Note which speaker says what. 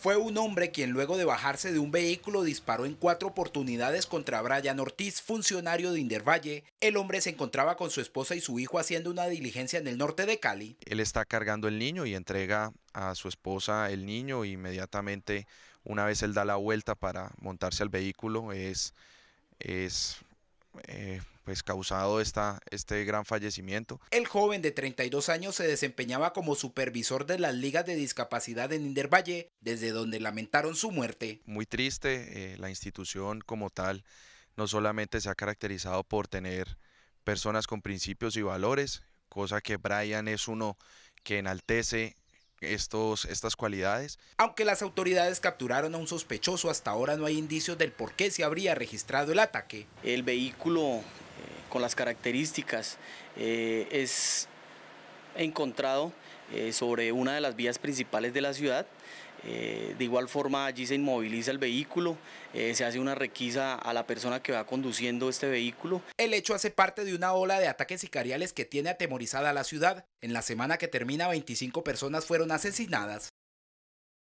Speaker 1: Fue un hombre quien luego de bajarse de un vehículo disparó en cuatro oportunidades contra Brian Ortiz, funcionario de Indervalle. El hombre se encontraba con su esposa y su hijo haciendo una diligencia en el norte de Cali.
Speaker 2: Él está cargando el niño y entrega a su esposa el niño inmediatamente una vez él da la vuelta para montarse al vehículo es, es eh, pues causado esta, este gran fallecimiento. El joven de
Speaker 1: 32 años se desempeñaba como supervisor de las ligas de discapacidad en Indervalle, desde donde lamentaron su muerte.
Speaker 2: Muy triste, eh, la institución como tal no solamente se ha caracterizado por tener personas con principios y valores, cosa que Brian es uno que enaltece estas cualidades. Aunque las
Speaker 1: autoridades capturaron a un sospechoso, hasta ahora no hay indicios del por qué se habría registrado el ataque.
Speaker 3: El vehículo eh, con las características eh, es encontrado eh, sobre una de las vías principales de la ciudad. Eh, de igual forma allí se inmoviliza el vehículo, eh, se hace una requisa a la persona que va conduciendo este vehículo.
Speaker 1: El hecho hace parte de una ola de ataques sicariales que tiene atemorizada a la ciudad. En la semana que termina 25 personas fueron asesinadas